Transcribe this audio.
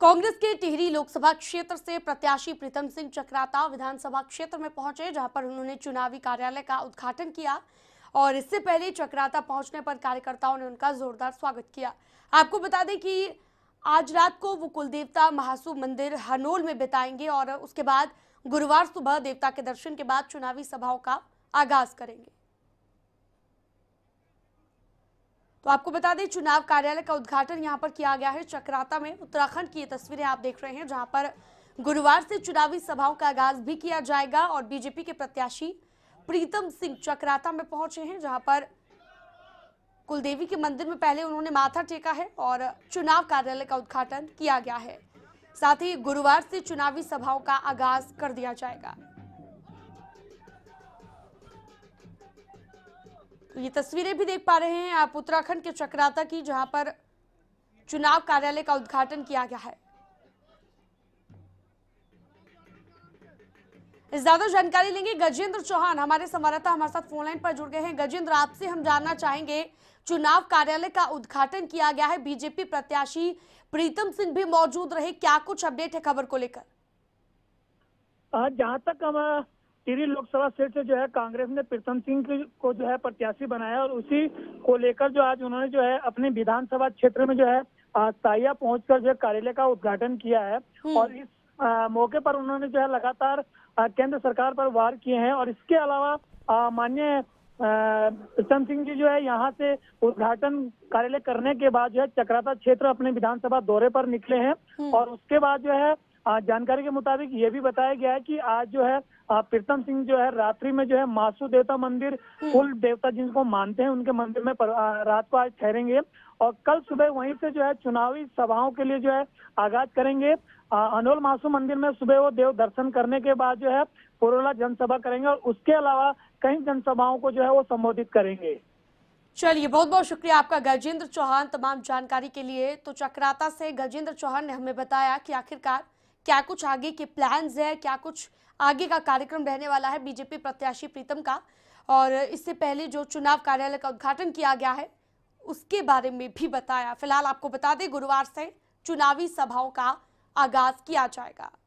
कांग्रेस के टिहरी लोकसभा क्षेत्र से प्रत्याशी प्रीतम सिंह चक्राता विधानसभा क्षेत्र में पहुंचे जहां पर उन्होंने चुनावी कार्यालय का उद्घाटन किया और इससे पहले चक्राता पहुंचने पर कार्यकर्ताओं ने उनका जोरदार स्वागत किया आपको बता दें कि आज रात को वो कुल देवता मंदिर हनोल में बिताएंगे और उसके बाद गुरुवार सुबह देवता के दर्शन के बाद चुनावी सभाओं का आगाज करेंगे तो आपको बता दें चुनाव कार्यालय का उद्घाटन यहाँ पर किया गया है चक्राता में उत्तराखंड की ये तस्वीरें आप देख रहे हैं जहाँ पर गुरुवार से चुनावी सभाओं का आगाज भी किया जाएगा और बीजेपी के प्रत्याशी प्रीतम सिंह चक्राता में पहुंचे हैं जहां पर कुलदेवी के मंदिर में पहले उन्होंने माथा टेका है और चुनाव कार्यालय का उद्घाटन किया गया है साथ ही गुरुवार से चुनावी सभाओं का आगाज कर दिया जाएगा ये तस्वीरें भी देख पा रहे हैं आप उत्तराखंड के चक्राता की जहां पर चुनाव कार्यालय का उद्घाटन किया गया है इस ज्यादा जानकारी लेंगे गजेंद्र चौहान हमारे संवाददाता हमारे साथ फोन लाइन पर जुड़ गए हैं गजेंद्र आपसे हम जानना चाहेंगे चुनाव कार्यालय का उद्घाटन किया गया है बीजेपी प्रत्याशी प्रीतम सिंह भी मौजूद रहे क्या कुछ अपडेट है खबर को लेकर जहां तक हम टिहरी लोकसभा सीट से जो है कांग्रेस ने प्रीतम सिंह को जो है प्रत्याशी बनाया और उसी को लेकर जो आज उन्होंने जो है अपने विधानसभा क्षेत्र में जो है साइया पहुंचकर जो है कार्यालय का उद्घाटन किया है हम्म। और इस आ, मौके पर उन्होंने जो है लगातार केंद्र सरकार पर वार किए हैं और इसके अलावा मान्य प्रीतम सिंह जी जो है यहाँ से उद्घाटन कार्यालय करने के बाद जो है चक्राता क्षेत्र अपने विधानसभा दौरे पर निकले हैं हम्म। और उसके बाद जो है जानकारी के मुताबिक ये भी बताया गया है कि आज जो है प्रीतम सिंह जो है रात्रि में जो है मासु देवता मंदिर कुल हम्म। देवता जिनको मानते हैं उनके मंदिर में रात को आज ठहरेंगे और कल सुबह वहीं से जो है चुनावी सभाओं के लिए जो है आगाज करेंगे अनोल मासू मंदिर में सुबह वो देव दर्शन करने के बाद जो है पुरोला जनसभा करेंगे और उसके अलावा कई जनसभाओं को जो है वो संबोधित करेंगे चलिए बहुत बहुत शुक्रिया आपका गजेंद्र चौहान तमाम जानकारी के लिए तो चक्राता से गजेंद्र चौहान ने हमें बताया कि आखिरकार क्या कुछ आगे के प्लान्स है क्या कुछ आगे का कार्यक्रम रहने वाला है बीजेपी प्रत्याशी प्रीतम का और इससे पहले जो चुनाव कार्यालय का उद्घाटन किया गया है उसके बारे में भी बताया फिलहाल आपको बता दें गुरुवार से चुनावी सभाओं का आगाज किया जाएगा